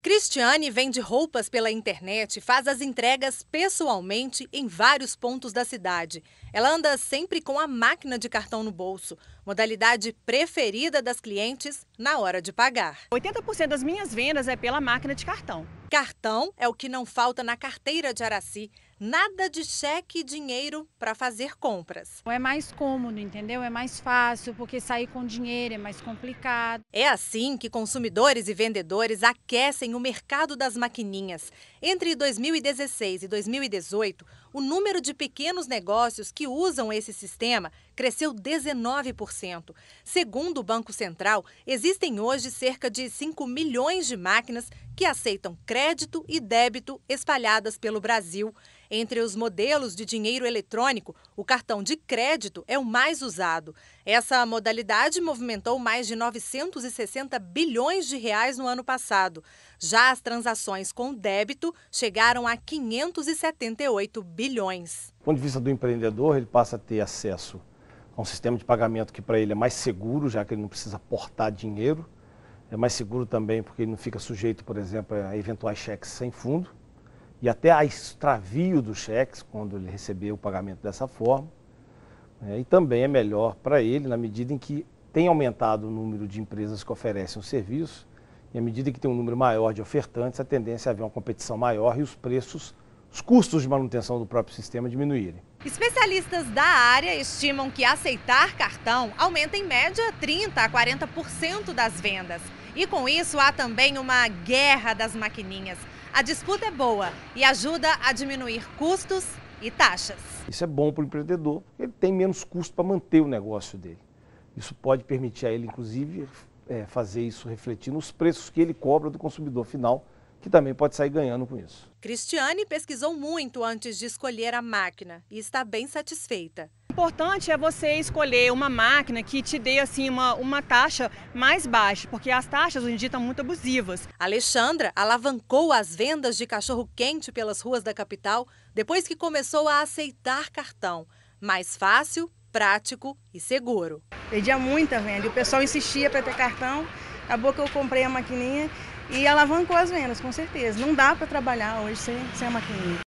Cristiane vende roupas pela internet e faz as entregas pessoalmente em vários pontos da cidade. Ela anda sempre com a máquina de cartão no bolso, modalidade preferida das clientes na hora de pagar. 80% das minhas vendas é pela máquina de cartão. Cartão é o que não falta na carteira de Araci. Nada de cheque e dinheiro para fazer compras. É mais cômodo, entendeu? É mais fácil, porque sair com dinheiro é mais complicado. É assim que consumidores e vendedores aquecem o mercado das maquininhas. Entre 2016 e 2018, o número de pequenos negócios que usam esse sistema cresceu 19%. Segundo o Banco Central, existem hoje cerca de 5 milhões de máquinas que aceitam crédito e débito espalhadas pelo Brasil. Entre os modelos de dinheiro eletrônico, o cartão de crédito é o mais usado. Essa modalidade movimentou mais de 960 bilhões de reais no ano passado. Já as transações com débito chegaram a 578 bilhões. Do ponto de vista do empreendedor, ele passa a ter acesso a um sistema de pagamento que para ele é mais seguro, já que ele não precisa portar dinheiro é mais seguro também porque ele não fica sujeito, por exemplo, a eventuais cheques sem fundo e até a extravio dos cheques quando ele receber o pagamento dessa forma. É, e também é melhor para ele na medida em que tem aumentado o número de empresas que oferecem o serviço e à medida que tem um número maior de ofertantes, a tendência é haver uma competição maior e os preços os custos de manutenção do próprio sistema diminuírem. Especialistas da área estimam que aceitar cartão aumenta em média 30% a 40% das vendas. E com isso há também uma guerra das maquininhas. A disputa é boa e ajuda a diminuir custos e taxas. Isso é bom para o empreendedor, ele tem menos custo para manter o negócio dele. Isso pode permitir a ele, inclusive, é, fazer isso refletir nos preços que ele cobra do consumidor final que também pode sair ganhando com isso. Cristiane pesquisou muito antes de escolher a máquina e está bem satisfeita. O importante é você escolher uma máquina que te dê assim uma, uma taxa mais baixa, porque as taxas hoje em dia estão muito abusivas. Alexandra alavancou as vendas de cachorro quente pelas ruas da capital depois que começou a aceitar cartão. Mais fácil, prático e seguro. Perdia muita venda, o pessoal insistia para ter cartão. Acabou que eu comprei a maquininha e alavancou as vendas, com certeza. Não dá para trabalhar hoje sem, sem a maquininha.